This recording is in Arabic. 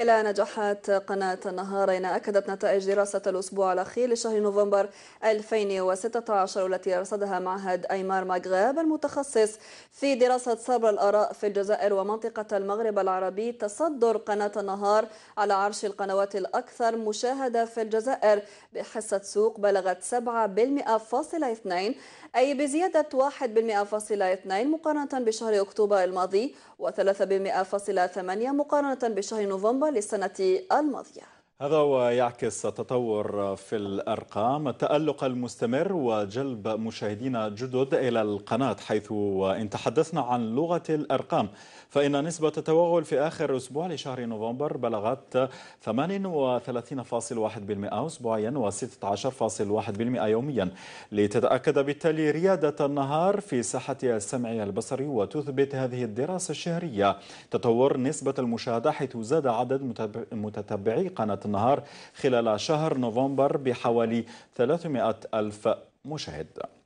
إلى نجاحات قناة النهارين أكدت نتائج دراسة الأسبوع الأخير لشهر نوفمبر 2016 التي رصدها معهد أيمار ماغراب المتخصص في دراسة صبر الآراء في الجزائر ومنطقة المغرب العربي تصدر قناة النهار على عرش القنوات الأكثر مشاهدة في الجزائر بحصة سوق بلغت 7.2 أي بزيادة 1.2 مقارنة بشهر أكتوبر الماضي و3.8 مقارنة بشهر نوفمبر للسنة الماضية هذا ويعكس تطور في الأرقام التألق المستمر وجلب مشاهدين جدد إلى القناة حيث إن تحدثنا عن لغة الأرقام فإن نسبة التوغل في آخر أسبوع لشهر نوفمبر بلغت 38.1% أسبوعيا و16.1% يوميا لتتأكد بالتالي ريادة النهار في ساحة السمع البصري وتثبت هذه الدراسة الشهرية تطور نسبة المشاهدة حيث زاد عدد متتبعي قناة النهار خلال شهر نوفمبر بحوالي 300 ألف مشاهد